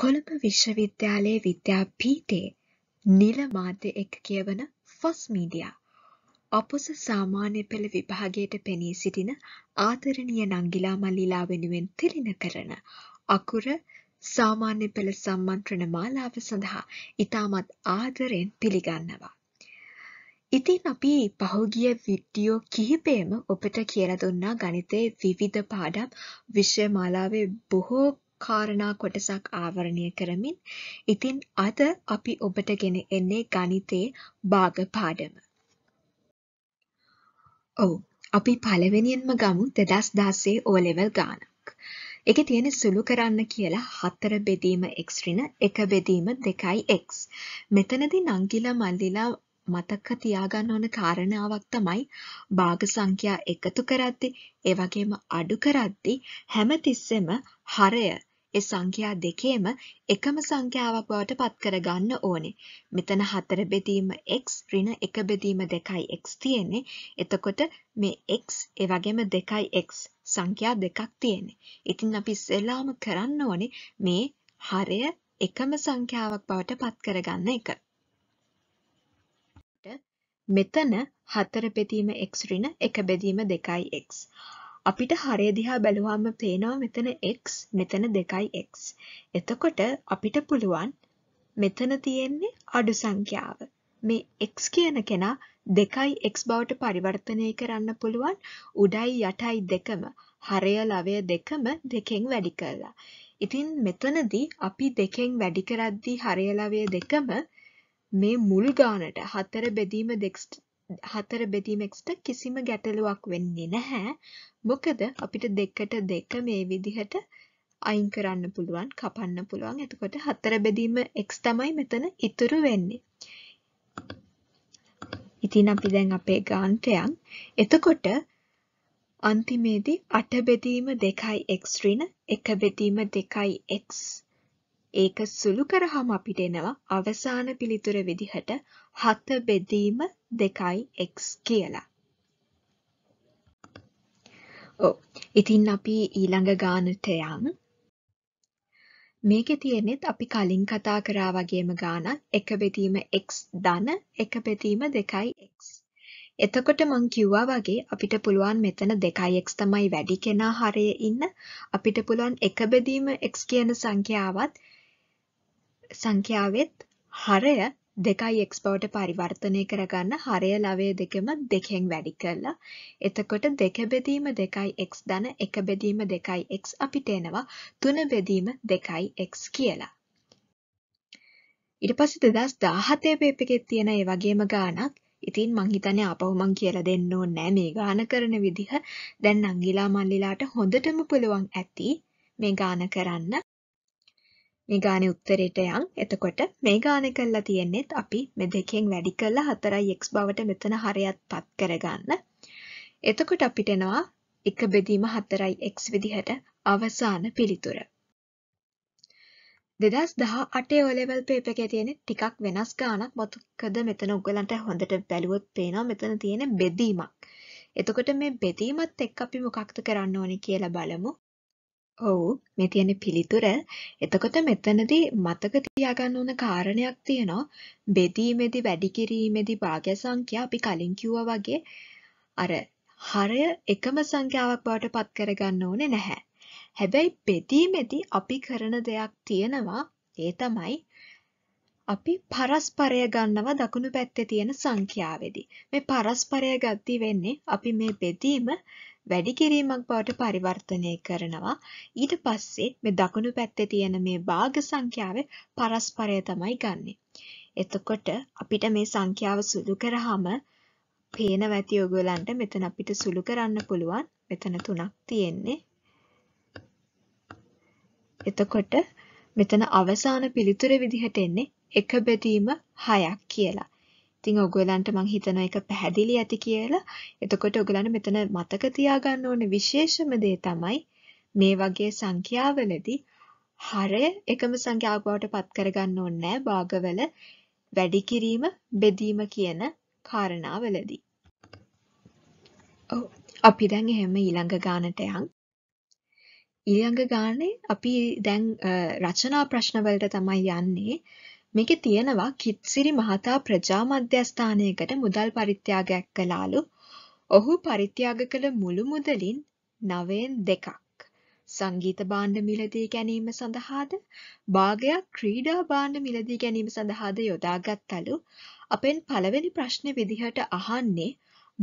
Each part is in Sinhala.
කොළඹ විශ්වවිද්‍යාලයේ විද්‍යාපීඨයේ නිල මාධ්‍ය එක්ක කියවන ෆොස් මීඩියා. අපොස සාමාන්‍ය පෙළ විභාගයට පෙනී සිටින ආදරණීය නංගිලා මල්ලිලා වෙනුවෙන් තිලින කරන අකුර සාමාන්‍ය පෙළ සම්මන්ත්‍රණ මාලාව සඳහා ඉතාමත් ආදරයෙන් පිළිගන්නවා. ඉතින් අපි පහුගිය විඩ්ඩියෝ කිහිපයම ඔබට කියලා දුන්නා ගණිතයේ විවිධ පාඩම් විෂය මාලාවේ බොහෝ කාරණා කොටසක් ආවරණය කරමින් ඉතින් අද අපි ඔබට ගෙන එන්නේ ගණිතේ භාග පාඩම. ඔව් අපි පළවෙනියෙන්ම ගමු 2016 O level ගානක්. ඒකේ තියෙන සුළු කරන්න කියලා 4 බෙදීම x ඍණ 1 බෙදීම 2යි x. මෙතනදී නංගිලා මල්ලිලා මතක තියාගන්න ඕන කාරණාවක් තමයි භාග සංඛ්‍යා එකතු කරද්දී ඒ වගේම අඩු කරද්දී හැමතිස්සෙම හරය ඒ සංඛ්‍යා දෙකේම එකම සංඛ්‍යාවක් බවට පත් කරගන්න ඕනේ. මෙතන 4 බෙදීම x ඍණ 1 බෙදීම 2යි x තියෙන්නේ. එතකොට මේ x ඒ වගේම 2යි x සංඛ්‍යා දෙකක් තියෙන්නේ. ඉතින් අපි ඉස්සෙල්ලාම කරන්න ඕනේ මේ හරය එකම සංඛ්‍යාවක් බවට පත් කරගන්න එක. මෙතන 4 බෙදීම x ඍණ 1 බෙදීම 2යි x. අපිට හරය දිහා බැලුවාම පේනවා මෙතන x මෙතන 2x. එතකොට අපිට පුළුවන් මෙතන තියෙන්නේ අඩු සංඛ්‍යාව. මේ x කියන කෙනා 2x බවට පරිවර්තනය කරන්න පුළුවන් උඩයි යටයි දෙකම හරය ලවය දෙකම දෙකෙන් වැඩි කරලා. ඉතින් මෙතනදී අපි දෙකෙන් වැඩි කරද්දී හරය ලවය දෙකම මේ මුල් ගානට හතර බෙදීම හතර බෙදීම එක්ස්ට කිසිම ගැටලුවක් වෙන්නේ නැහැ. මොකද අපිට දෙකට දෙක මේ විදිහට අයින් කරන්න පුළුවන් කපන්න පුළුවන්. එතකොට හතර බෙදීම x තමයි මෙතන ඉතුරු වෙන්නේ. ඉතින් අපි දැන් අපේ ගාන්ටයන් එතකොට අන්තිමේදී 8 බෙදීම 2x ඍණ 1 බෙදීම 2x ඒක සුළු කරාම අපිට එනවා අවසාන පිළිතුර විදිහට 7 බෙදීම දෙකයි x කියලා. ඕ ඉතින් අපි ඊළඟ ගානට යම් මේකෙ තියෙනෙත් අපි කලින් කතා කරා වගේම ගානක් එක බෙදීම x ධන එක බෙදීම 2x එතකොට මං කිව්වා වගේ අපිට පුළුවන් මෙතන 2x තමයි වැඩි කෙනා හරයේ ඉන්න අපිට පුළුවන් එක බෙදීම x කියන සංඛ්‍යාවත් සංඛ්‍යාවෙත් හරය දෙකයි x බවට පරිවර්තනය කරගන්න හරය ලවය දෙකම දෙකෙන් වැඩි කරලා එතකොට දෙක බෙදීම 2x ධන 1 බෙදීම 2x අපිට එනවා 3 බෙදීම 2x කියලා. ඊට පස්සේ 2017 පේපර් එකේ තියෙන ඒ වගේම ගාණක් ඉතින් මං හිතන්නේ ආපහු මං කියලා දෙන්න ඕනේ නෑ මේ ගාන කරන විදිහ. දැන් නංගිලා මල්ලිලාට හොඳටම පුළුවන් ඇති මේ ගාන කරන්න. මේ ගානේ උත්තරයට යන්. එතකොට මේ ගානේ කරලා තියෙන්නේත් අපි මේ දෙකෙන් වැඩි කරලා 4x බවට මෙතන හරයත්පත් කරගන්න. එතකොට අපිට එනවා 1 බෙදීම 4x විදිහට අවසාන පිළිතුර. 2018 ඔලෙවල් පේපර් එකේ තියෙන ටිකක් වෙනස් ගානක් මොකද මෙතන උගලන්ට හොඳට බැලුවොත් පේනවා මෙතන තියෙන බෙදීමක්. එතකොට මේ බෙදීමත් එක්ක අපි මොකක්ද කරන්න ඕනේ කියලා බලමු. ඔව් මේ තියෙන පිළිතුර. එතකොට මෙතනදී මතක තියාගන්න ඕන කාරණයක් තියෙනවා. බෙදීමේදී වැඩි කිරීමේදී භාග්‍ය සංඛ්‍යා අපි කලින් කිව්වා වගේ අර හරය එකම සංඛ්‍යාවක් බවට පත් කරගන්න ඕනේ නැහැ. හැබැයි බෙදීමේදී අපි කරන දෙයක් තියෙනවා. ඒ තමයි අපි පරස්පරය ගන්නවා දකුණු පැත්තේ තියෙන සංඛ්‍යාවේදී. මේ පරස්පරය ගද්දි වෙන්නේ අපි මේ බෙදීම වැඩි කිරීමක් බවට පරිවර්තනය කරනවා. ඊට පස්සේ මේ දකුණු පැත්තේ තියෙන මේ භාග සංඛ්‍යාවේ පරස්පරය තමයි ගන්නෙ. එතකොට අපිට මේ සංඛ්‍යාව සුළු කරාම පේනවා ඇති ඔයගොල්ලන්ට මෙතන අපිට සුළු කරන්න පුළුවන්. මෙතන 3ක් තියෙන්නේ. එතකොට මෙතන අවසාන පිළිතුර විදිහට එන්නේ එක බෙදීම 6ක් කියලා. ඉතින් ඔයගොල්ලන්ට මං හිතන එක පැහැදිලි ඇති කියලා. එතකොට ඔයගොල්ලන්ට මෙතන මතක තියාගන්න ඕනේ විශේෂම දේ තමයි මේ වගේ සංඛ්‍යාවලදී හරය එකම සංඛ්‍යාවක් බවට පත් කරගන්න ඕනේ නැහැ භාගවල වැඩි කිරීම බෙදීම කියන කාරණාවලදී. ඔව් අපි දැන් එහෙම ඊළඟ ගානට යන්. ඊළඟ ගානේ අපි දැන් රචනා ප්‍රශ්න වලට තමයි යන්නේ. මේකේ තියෙනවා කිත්සිරි මහතා ප්‍රජා මධ්‍යස්ථානයකට මුදල් පරිත්‍යාගයක් කළාලු. ඔහු පරිත්‍යාග කළ මුළු මුදලින් නවයෙන් දෙකක්. සංගීත භාණ්ඩ මිලදී ගැනීම සඳහාද භාගයක් ක්‍රීඩා භාණ්ඩ මිලදී ගැනීම සඳහාද යොදාගත්තලු අපෙන් පළවෙනි ප්‍රශ්න විදිහට අහන්නේ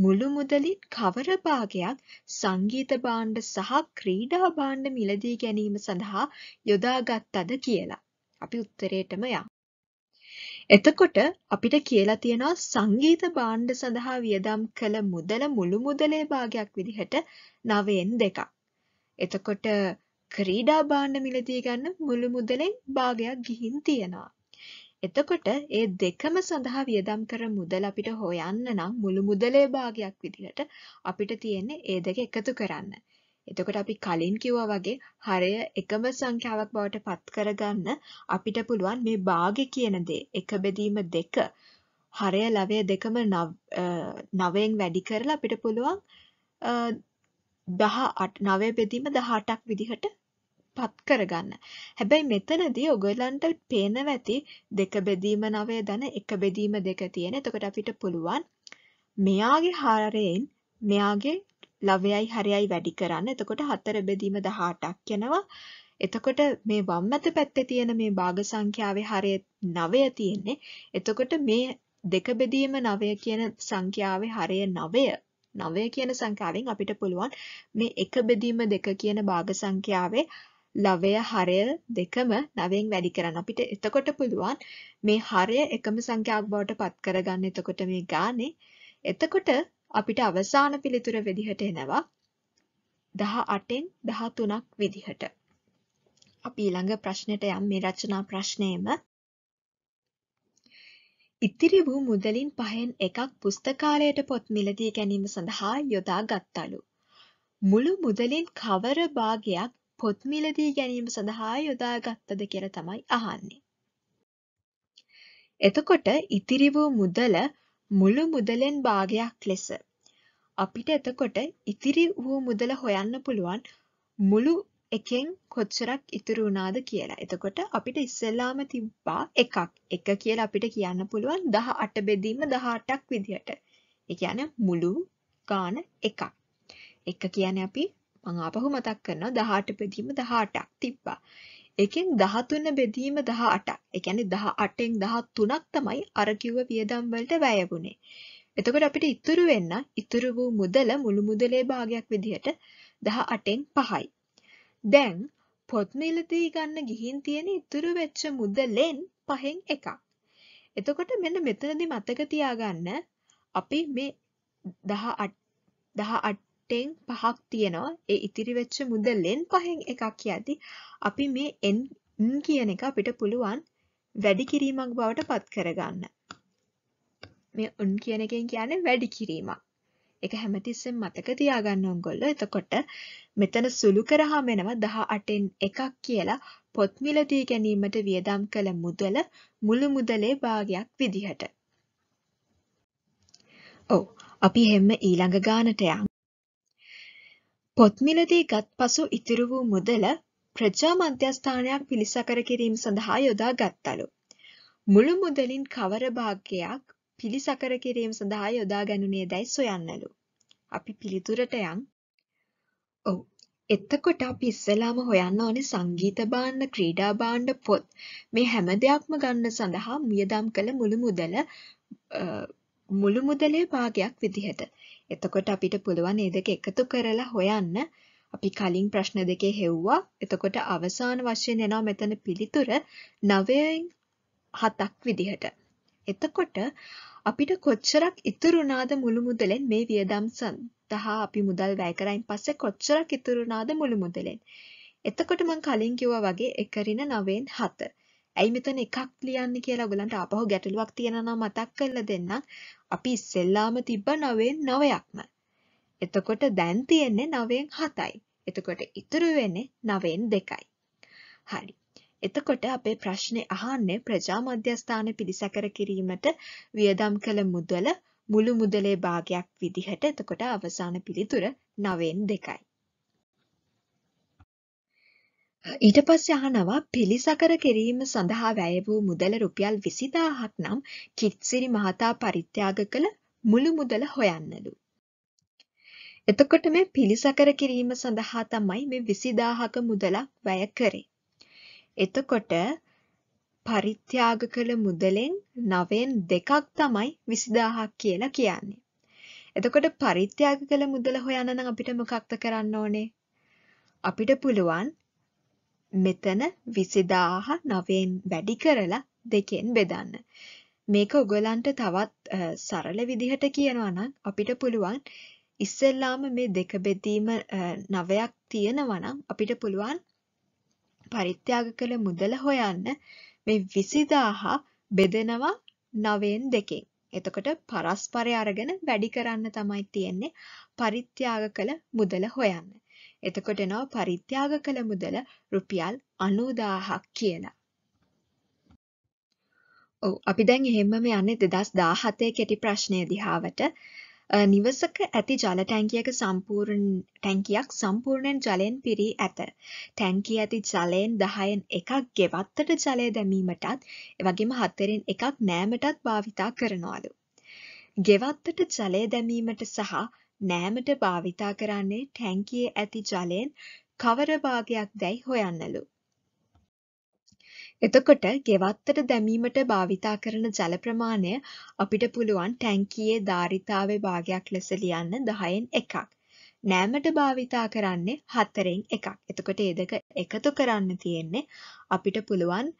මුළු මුදලින් කවර භාගයක් සංගීත භාණ්ඩ සහ ක්‍රීඩා භාණ්ඩ මිලදී ගැනීම සඳහා යොදාගත්තද කියලා. අපි උත්තරේටම යමු. එතකොට අපිට කියලා තියෙනවා සංගීත භාණ්ඩ සඳහා වියදම් කළ මුදල මුළු මුදලේ භාගයක් විදිහට 9න් 2ක්. එතකොට ක්‍රීඩා භාණ්ඩ මිලදී ගන්න මුළු මුදලෙන් භාගයක් ගිහින් තියෙනවා. එතකොට ඒ දෙකම සඳහා වියදම් කර මුදල් අපිට හොයන්න නම් මුළු මුදලේ භාගයක් විදිහට අපිට තියෙන්නේ ඒ දෙක එකතු කරන්න. එතකොට අපි කලින් කිව්වා වගේ හරය එකම සංඛ්‍යාවක් බවට පත් කරගන්න අපිට පුළුවන් මේ භාගය කියන දේ එක බෙදීම දෙක හරය ලවය දෙකම නවයෙන් වැඩි කරලා අපිට පුළුවන් දහ අට නවය බෙදීම දහටක් විදිහට පත් කරගන්න. හැබැයි මෙතනදී ඔගලන්ට පේනව ඇති දෙක බෙදීම නවය දන එක බෙදීම දෙක තියෙන. එතකොට අපිට පුළුවන් මෙයාගේ හරයෙන් මෙයාගේ ලවයයි හරයයි වැඩි කරන්න. එතකොට හතර බෙදීම 18ක් යනවා. එතකොට මේ වම් අත පැත්තේ තියෙන මේ භාග සංඛ්‍යාවේ හරය 9 තියෙන්නේ. එතකොට මේ දෙක බෙදීම 9 කියන සංඛ්‍යාවේ හරය 9 9 කියන සංඛ්‍යාවෙන් අපිට පුළුවන් මේ එක බෙදීම දෙක කියන භාග සංඛ්‍යාවේ ලවය හරය දෙකම 9ෙන් වැඩි කරන්න. අපිට එතකොට පුළුවන් මේ හරය එකම සංඛ්‍යාවක් බවට පත් කරගන්න. එතකොට මේ ගානේ එතකොට අපිට අවසාන පිළිතුර විදිහට එනවා දහ අටෙන් දහ තුනක් විදිහට. අපි ඊළඟ ප්‍රශ්නයට යම් මේ රචනා ප්‍රශ්නයම ඉතිරි වූ මුදලින් පහෙන් එකක් පුස්තකාලයට පොත් මිලදී ගැනීම සඳහා යොදා ගත්තලු. මුළු මුදලින් කවර භාගයක් පොත් මිලදී ගැනීම සඳහා යොදා ගත්තද කියලා තමයි අහන්නේ. එතකොට ඉතිරි වූ මුදල මුළු මුදලෙන් භාගයක් ලෙස. අපිට එතකොට ඉතිරි වූ මුදල හොයන්න පුළුවන් මුළු එකෙන් කොච්චරක් ඉතුරු වුණාද කියලා. එතකොට අපිට ඉස්සෙල්ලාම තිබ්බා එකක්. එක කියලා අපිට කියන්න පුළුවන් 18 බෙදීම 18ක් විදිහට. ඒ කියන්නේ මුළු ගාන එකක්. එක කියන්නේ අපි මම ආපහු මතක් කරනවා 18 බෙදීම 18ක් තිබ්බා. එකෙන් 13 බෙදීම 18ක්. ඒ කියන්නේ 18න් 13ක් තමයි අර කිව්ව වියදම් වලට වැය වුනේ. එතකොට අපිට ඉතුරු වෙන්න ඉතුරු වූ මුදල මුළු මුදලේ භාගයක් විදිහට 18න් 5යි. දැන් පොත් මිලදී ගන්න ගිහින් තියෙන ඉතුරු වෙච්ච මුදලෙන් 5න් එකක්. එතකොට මෙන්න මෙතනදි මතක තියාගන්න අපි මේ 18 ටෙන් පහක් තියෙනවා ඒ ඉතිරි වෙච්ච මුදලෙන් පහෙන් එකක් යති අපි මේ n කියන එක අපිට පුළුවන් වැඩි කිරීමක් බවට පත් කරගන්න. මේ උන් කියන එකෙන් කියන්නේ වැඩි කිරීමක්. එක හැමතිස්සෙම මතක තියාගන්න ඕගොල්ලෝ. එතකොට මෙතන සුළු කරාම එනවා 18න් එකක් කියලා පොත් මිලදී ගැනීමට වියදම් කළ මුදල මුළු මුදලේ භාගයක් විදිහට. ඔව්. අපි හැම ඊළඟ ගානට යමු. පොත්මිලදී ගත් පසු ඉතිරි වූ මුදල ප්‍රජා මධ්‍යස්ථානයක් පිළිසකර කිරීම සඳහා යොදා ගත්තලු. මුළු මුදලින් කවර භාගයක් පිළිසකර කිරීම සඳහා යොදා ගනුනේ දැයි සොයන්නලු. අපි පිළිතුරට යන්. ඔව්. එතකොට අපි ඉස්සෙල්ලාම හොයන්න ඕනේ සංගීත භාණ්ඩ, ක්‍රීඩා භාණ්ඩ, පොත් මේ හැම දෙයක්ම ගන්න සඳහා මියදම් කළ මුළු මුදල මුළු මුදලේ භාගයක් විදිහට. එතකොට අපිට පුළුවන් ඒ දෙක එකතු කරලා හොයන්න අපි කලින් ප්‍රශ්න දෙකේ හෙව්වා එතකොට අවසාන වශයෙන් එනවා මෙතන පිළිතුර නවයෙන් හතක් විදිහට. එතකොට අපිට කොච්චරක් ඉතුරුනාද මුළු මුදලෙන් මේ වියදම් සඳහා අපි මුදල් වැය කරයින් පස්සේ කොච්චරක් ඉතුරුනාද මුළු මුදලෙන්. එතකොට මං කලින් කිව්වා වගේ එකරින නවෙන් හත. ඇයි මෙතන එකක් ලියන්න කියලා ඔයගලන්ට ආපහු ගැටලුවක් තියෙනවා නම් මතක් කරලා දෙන්නම්. අපි ඉස්සෙල්ලාම තිබ්බ නවෙන් නවයක්ම. එතකොට දැන් තියෙන්නේ නවෙන් හතයි. එතකොට ඉතුරු වෙන්නේ නවෙන් දෙකයි. හරි. එතකොට අපේ ප්‍රශ්නේ අහන්නේ ප්‍රජා මධ්‍යස්ථාන පිළිසකර කිරීමට වියදම් කළ මුදල මුළු මුදලේ භාගයක් විදිහට එතකොට අවසාන පිළිතුර නවෙන් දෙකයි. ඊට පස්සේ අහනවා පිළිසකර කිරීම සඳහා වැය වූ මුදල රුපියල් 20000ක් නම් කිත්සිරි මහතා පරිත්‍යාග කළ මුළු මුදල හොයන්නලු. එතකොට මේ පිළිසකර කිරීම සඳහා තමයි මේ 20000ක මුදලක් වැය කරේ. එතකොට පරිත්‍යාග කළ මුදලෙන් 9න් දෙකක් තමයි 20000ක් කියලා කියන්නේ. එතකොට පරිත්‍යාග කළ මුදල හොයන්න නම් අපිට මොකක්ද කරන්න ඕනේ? අපිට පුළුවන් මෙතන විසිදාහ නවෙන් වැඩි කරලා දෙකෙන් බෙදන්න. මේක ඔගොලන්ට තවත් සරල විදිහට කියනවනම් අපිට පුළුවන් ඉස්සෙල්ලාම මේ දෙක බෙදීම නවයක් තියෙනවනම් අපිට පුළුවන් පරිත්‍යාග කළ මුදල හොයන්න මේ විසිදාහ බෙදෙනවා නවයෙන් දෙකෙන්. එතකොට පරස්පරය අරගෙන වැඩි කරන්න තමයි තියෙන්නේ පරිත්‍යාග කළ මුදල හොයන්න. එතකොට එනවා පරිත්‍යාග කළ මුදල රුපියල් 90000ක් කියලා. ඔව් අපි දැන් එහෙම්ම මේ යන්නේ 2017 කෙටි ප්‍රශ්නය දිහාවට. නිවසක ඇති ජල ටැංකියක සම්පූර්ණ ටැංකියක් සම්පූර්ණයෙන් ජලයෙන් පිරී ඇත. ටැංකිය ඇති ජලයෙන් 10න් එකක් ගෙවත්තට ජලය දැමීමටත්, එවැගේම 4න් එකක් නෑමටත් භාවිතා කරනවලු. ගෙවත්තට ජලය දැමීමට සහ නෑමට භාවිතා කරන්නේ ටැංකියේ ඇති ජලයෙන් කවර භාගයක් දැයි හොයන්නලු. එතකොට ගෙවත්තට දැමීමට භාවිතා කරන ජල ප්‍රමාණය අපිට පුළුවන් ටැංකියේ ධාරිතාවේ භාගයක් ලෙස ලියන්න 10න් එකක්. නෑමට භාවිතා කරන්නේ 4න් එකක්. එතකොට මේ දෙක එකතු කරන්න තියෙන්නේ අපිට පුළුවන්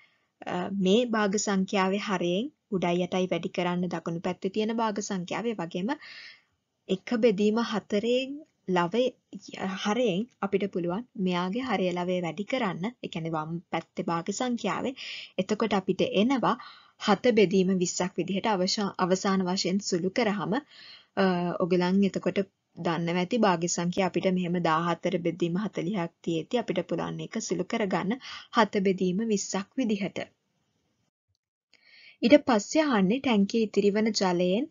මේ භාග සංඛ්‍යාවේ හරයෙන් උඩයි යටයි වැඩි කරන්න දකුණු පැත්තේ තියෙන භාග සංඛ්‍යාව වගේම එක බෙදීම හතරෙන් ලවය හරයෙන් අපිට පුළුවන් මෙයාගේ හරය ලවේ වැඩි කරන්න එකැනි වම් පැත්තේ භාග සංඛ්‍යාවේ එතකොට අපිට එනවා හත බෙදීම විස්සක් විදිහට අවසාන වශයෙන් සුළු කරහම ඔගලන් එතකොට දන්න ඇති භාග සංඛ්‍ය අපිට මෙහෙම දාහත්තර බෙදීම හතලිහක් තියෙති අපිට පුළන්න එක සුළු කරගන්න හත බෙදීම විස්සක් විදිහට. ඉට පස්සේ අන්නේ ටැන්කේ ඉතිරිවන ජලයෙන්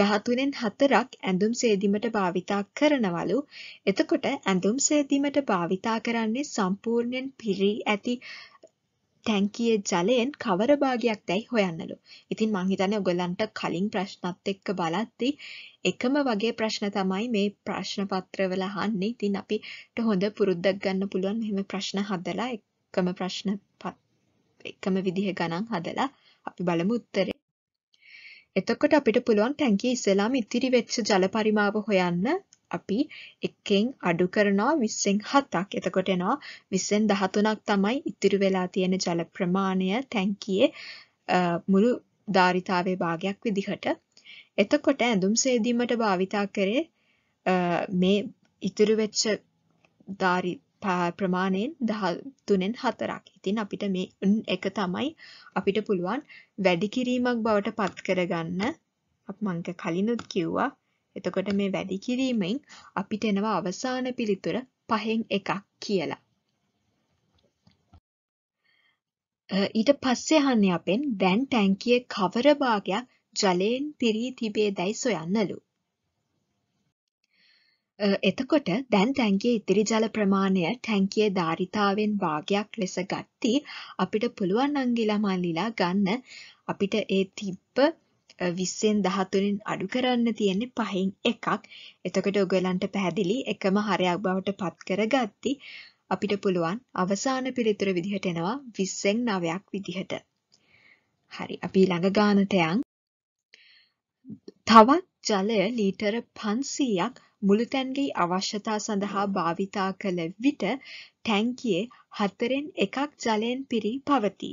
13න් 4ක් ඇඳුම් සේදීමට භාවිතා කරනවලු. එතකොට ඇඳුම් සේදීමට භාවිතා කරන්නේ සම්පූර්ණයෙන් පිරී ඇති ටැංකියේ ජලයෙන් කවර භාගයක් දැයි හොයන්නලු. ඉතින් මං හිතන්නේ ඔයගලන්ට කලින් ප්‍රශ්නත් එක්ක බලද්දී එකම වගේ ප්‍රශ්න තමයි මේ ප්‍රශ්න පත්‍රවල අහන්නේ. ඉතින් අපිට හොඳ පුරුද්දක් ගන්න පුළුවන් මෙහෙම ප්‍රශ්න හදලා එකම ප්‍රශ්න එකම විදිහ ගණන් හදලා අපි බලමු උත්තරේ. එතකොට අපිට පුළුවන් ටැංකිය ඉස්සෙල්ලාම ඉතිරි වෙච්ච ජල පරිමාව හොයන්න. අපි එකෙන් අඩු කරනවා 20න් 7ක්. එතකොට එනවා 20න් 13ක් තමයි ඉතිරි වෙලා තියෙන ජල ප්‍රමාණය ටැංකියේ මුළු ධාරිතාවේ භාගයක් විදිහට. එතකොට ඇඳුම් සේදීමට භාවිතා කරේ මේ ඉතුරු වෙච්ච ධාරි ප්‍රමාණයෙන් දහ තුනෙන් හතරක් ඉතින් අපිට මේ එක තමයි අපිට පුළුවන් වැඩි කිරීමක් බවට පත් කරගන්න මංක කලිනුත් කිව්වා එතකොට මේ වැඩි කිරීමෙන් අපිට එනවා අවසාන පිළිතුර පහෙන් එකක් කියලා ඊට පස්සේ අහන්නේ අපෙන් දැන් ටැංකියේ කවර භාගයක් ජලයෙන් පිරී තිබේ දැයි සොයන්නලු එතකොට දැන් ටැංකියේ ඉතිරි ජල ප්‍රමාණය ටැංකියේ ධාරිතාවෙන් භාගයක් ලෙස ගත්තී අපිට පුළුවන් අංගිලා මල්ලිලා ගන්න අපිට ඒ තිබ්බ 20න් 13න් අඩු කරන්න තියෙන්නේ පහෙන් එකක්. එතකොට ඔයගලන්ට පැහැදිලි එකම හරයක් බවට පත් කරගත්ති අපිට පුළුවන් අවසාන පිළිතුර විදිහට එනවා 20න් 9ක් විදිහට. හරි අපි ළඟ ගානට යන් තවත් ජලය ලීටර 500ක් මුළු ටැන්ගෙයි අවශ්‍යතා සඳහා භාවිතා කළ විට ටැංකියේ හතරෙන් එකක් ජලයෙන් පිරී පවතී.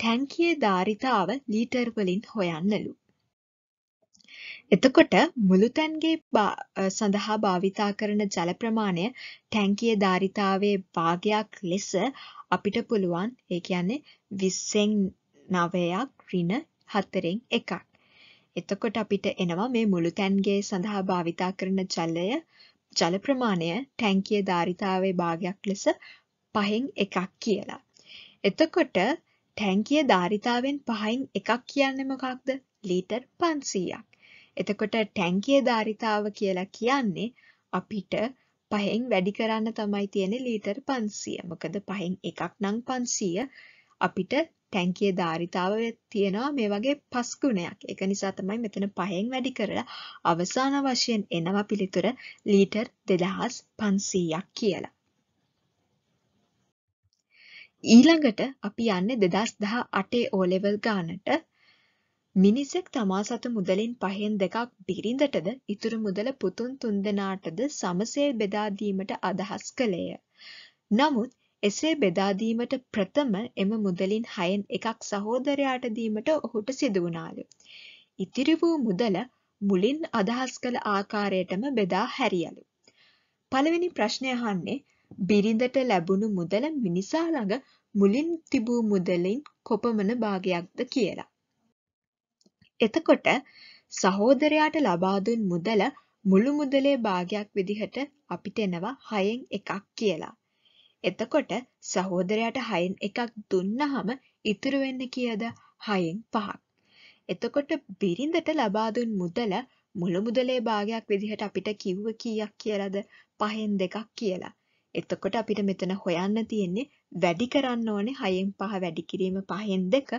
ටැංකියේ ධාරිතාව ලීටර් වලින් හොයන්නලු. එතකොට මුළුතැන්ගේ සඳහා භාවිතා කරන ජල ප්‍රමාණය ටැංකියේ ධාරිතාවේ භාගයක් ලෙස අපිට පුළුවන් ඒ කියන්නේ 20න් 9ක් ඍණ 4න් 1ක් එතකොට අපිට එනවා මේ මුළු තැන්ගේ සඳහා භාවිතා කරන ජලය ජල ප්‍රමාණය ටැංකිය ධාරිතාවේ භාගයක් ලෙස පහෙන් එකක් කියලා. එතකොට ටැංකිය ධාරිතාවෙන් පහෙන් එකක් කියන්නේ මොකක්ද? ලීටර් 500ක්. එතකොට ටැංකිය ධාරිතාව කියලා කියන්නේ අපිට පහෙන් වැඩි කරන්න තමයි තියෙන්නේ ලීටර් 500. මොකද පහෙන් එකක් නම් 500 අපිට ටැංකියේ ධාරිතාව තියෙනවා මේ වගේ පස් ගුණයක්. ඒක නිසා තමයි මෙතන පහෙන් වැඩි කරලා අවසාන වශයෙන් එනවා පිළිතුර ලීටර් 2500ක් කියලා. ඊළඟට අපි යන්නේ 2018 O level ගානට මිනිසෙක් තමා සතු මුදලින් පහෙන් දෙකක් බිරිඳටද ඉතුරු මුදල පුතුන් තුන්දෙනාටද සමසේ බෙදා දීමට අදහස් කළේය. නමුත් එසේ බෙදා දීමට ප්‍රථම එම මුදලින් හයෙන් එකක් සහෝදරයාට දීමට ඔහුට සිදු වුණාලු. ඉතිරි වූ මුදල මුලින් අදහස් කළ ආකාරයටම බෙදා හැරියලු. පළවෙනි ප්‍රශ්නය අහන්නේ බිරිඳට ලැබුණු මුදල මිනිසා ළඟ මුලින් තිබූ මුදලින් කොපමණ භාගයක්ද කියලා. එතකොට සහෝදරයාට ලබා දුන් මුදල මුළු මුදලේ භාගයක් විදිහට අපිට එනවා 6න් එකක් කියලා. එතකොට සහෝදරයට හයෙන් එකක් දුන්නහම ඉතුරු වෙන්න කියද හයෙන් පහක්. එතකොට බිරිඳට ලබා දුන් මුදල මුළු මුදලේ භාගයක් විදිහට අපිට කිව්ව කීයක් කියලාද පහෙන් දෙකක් කියලා. එතකොට අපිට මෙතන හොයන්න තියෙන්නේ වැඩි කරන්න ඕනේ හයෙන් පහ වැඩි කිරීම පහෙන් දෙක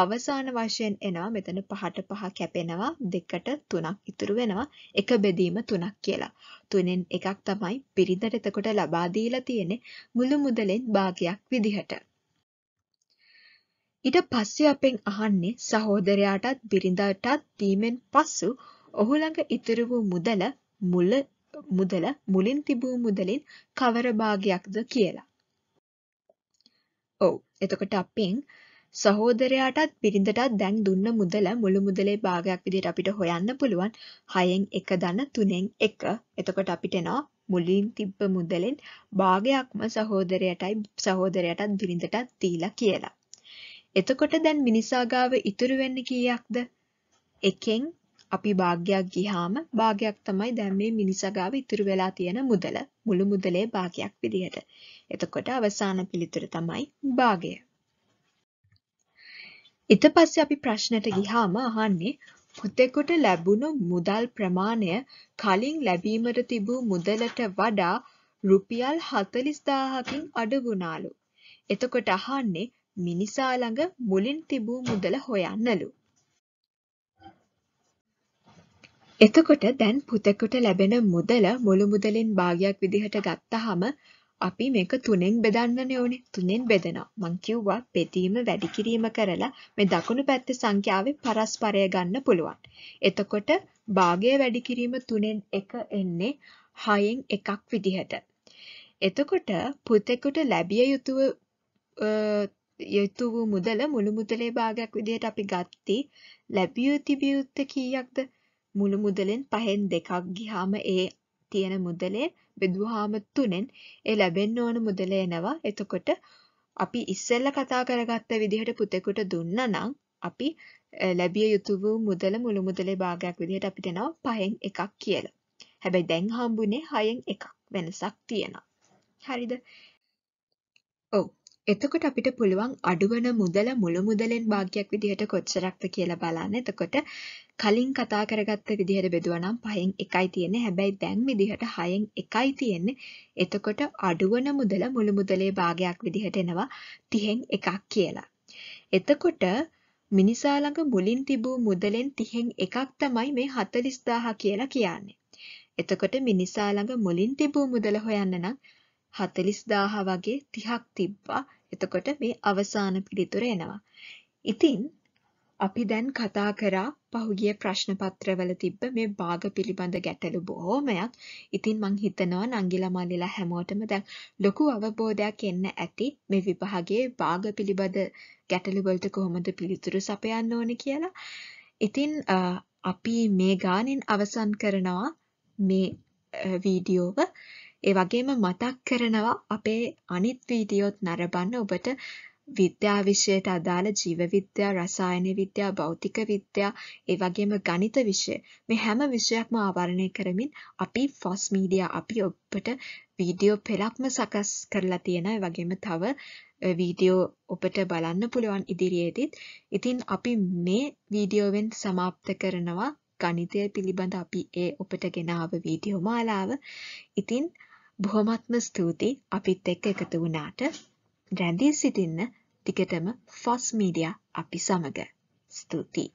අවසාන වශයෙන් එනවා මෙතන පහට පහ කැපෙනවා දෙකට තුනක් ඉතුරු වෙනවා එක බෙදීම තුනක් කියලා. තුනෙන් එකක් තමයි බිරිඳට එතකොට ලබා දීලා තියෙන්නේ මුළු මුදලෙන් භාගයක් විදිහට. ඊට පස්සේ අපෙන් අහන්නේ සහෝදරයාටත් බිරිඳටත් දීමෙන් පසු ඔහු ළඟ ඉතුරු වූ මුදල මුල මුදල මුලින් තිබූ මුදලින් කවර භාගයක්ද කියලා. ඔව් එතකොට අපෙන් සහෝදරයාටත් බිරිඳටත් දැන් දුන්න මුදල මුළු මුදලේ භාගයක් විදිහට අපිට හොයන්න පුළුවන් 6න් 1 දන 3න් 1. එතකොට අපිට එනවා මුලින් තිබ්බ මුදලෙන් භාගයක්ම සහෝදරයටයි සහෝදරයටත් බිරිඳටත් දීලා කියලා. එතකොට දැන් මිනිසා ගාව ඉතුරු වෙන්නේ කීයක්ද? 1න් අපි භාගයක් ගිහාම භාගයක් තමයි දැන් මේ මිනිසගාව ඉතුරු වෙලා තියෙන මුදල මුළු මුදලේ භාගයක් විදිහට. එතකොට අවසාන පිළිතුර තමයි භාගය. ඊට පස්සේ අපි ප්‍රශ්නෙට ගිහාම අහන්නේ පුතෙකුට ලැබුණු මුදල් ප්‍රමාණය කලින් ලැබීමට තිබූ මුදලට වඩා රුපියල් 40000කින් අඩු වුණාලු. එතකොට අහන්නේ මිනිසා ළඟ මුලින් තිබූ මුදල හොයන්නලු. එතකොට දැන් පුතෙකුට ලැබෙන මුදල මුළු මුදලින් භාගයක් විදිහට ගත්තහම අපි මේක තුනෙන් බෙදන්න ඕනේ. තුනෙන් බෙදනවා. මං කිව්වා බෙදීම වැඩි කිරීම කරලා මේ දකුණු පැත්තේ සංඛ්‍යාවේ පරස්පරය ගන්න පුළුවන්. එතකොට භාගය වැඩි කිරීම තුනෙන් එක එන්නේ 6න් එකක් විදිහට. එතකොට පුතෙකුට ලැබිය යුතුව යුතු වූ මුදල මුළු මුදලේ භාගයක් විදිහට අපි ගත්තී ලැබිය තිබිය යුත්තේ කීයක්ද මුළු මුදලෙන් පහෙන් දෙකක් ගියාම ඒ තියෙන මුදලේ බුදුහාම තුනෙන් ඒ ලැබෙන්න ඕන මුදල එනවා. එතකොට අපි ඉස්සෙල්ලා කතා කරගත්ත විදිහට පුතෙකුට දුන්නා නම් අපි ලැබිය යුතු වූ මුදල මුළු මුදලේ භාගයක් විදිහට අපිට එනවා පහෙන් එකක් කියලා. හැබැයි දැන් හම්බුනේ හයෙන් එකක් වෙනසක් තියෙනවා. හරිද? ඔව්. එතකොට අපිට පුළුවන් අඩුවන මුදල මුළු මුදලෙන් භාගයක් විදිහට කොච්චරක්ද කියලා බලන්න. එතකොට කලින් කතා කරගත්ත විදිහට බෙදුවා නම් පහෙන් එකයි තියෙන්නේ. හැබැයි දැන් විදිහට හයෙන් එකයි තියෙන්නේ. එතකොට අඩුවන මුදල මුළු මුදලේ භාගයක් විදිහට එනවා 30න් එකක් කියලා. එතකොට මිනිසා ළඟ මුලින් තිබූ මුදලෙන් 30න් එකක් තමයි මේ 40000 කියලා කියන්නේ. එතකොට මිනිසා ළඟ මුලින් තිබූ මුදල හොයන්න නම් 40000 වගේ 30ක් තිබ්බා. එතකොට මේ අවසාන පිළිතුර එනවා. ඉතින් අපි දැන් කතා කරා පහුගිය ප්‍රශ්න පත්‍රවල තිබ්බ මේ භාග පිළිබඳ ගැටලු බොහෝමයක්. ඉතින් මං හිතනවා නංගිලා මල්ලිලා හැමෝටම දැන් ලොකු අවබෝධයක් එන්න ඇති මේ විභාගයේ භාග පිළිබඳ ගැටලු වලට කොහොමද පිළිතුරු සපයන්න ඕනේ කියලා. ඉතින් අපි මේ ගානෙන් අවසන් කරනවා මේ වීඩියෝව. ඒ වගේම මතක් කරනවා අපේ අනිත් වීඩියෝත් නරඹන්න ඔබට විද්‍යා විෂයට අදාළ ජීව විද්‍යා, රසායන විද්‍යා, භෞතික විද්‍යා, ඒ වගේම ගණිත විෂය මේ හැම විෂයක්ම ආවරණය කරමින් අපි ෆොස් මීඩියා අපි ඔබට වීඩියෝ පෙළක්ම සකස් කරලා තියෙනවා. ඒ වගේම තව වීඩියෝ ඔබට බලන්න පුළුවන් ඉදිරියේදීත්. ඉතින් අපි මේ වීඩියෝවෙන් සමාප්ත කරනවා ගණිතය පිළිබඳ අපි ඒ ඔබට ගෙනාව වීඩියෝ මාලාව. ඉතින් බොහොමත්ම ස්තුතියි අපිත් එක්ක එකතු වුණාට. රැඳී සිටින්න දිගටම ෆොස් මීඩියා අපි සමග. ස්තුතියි.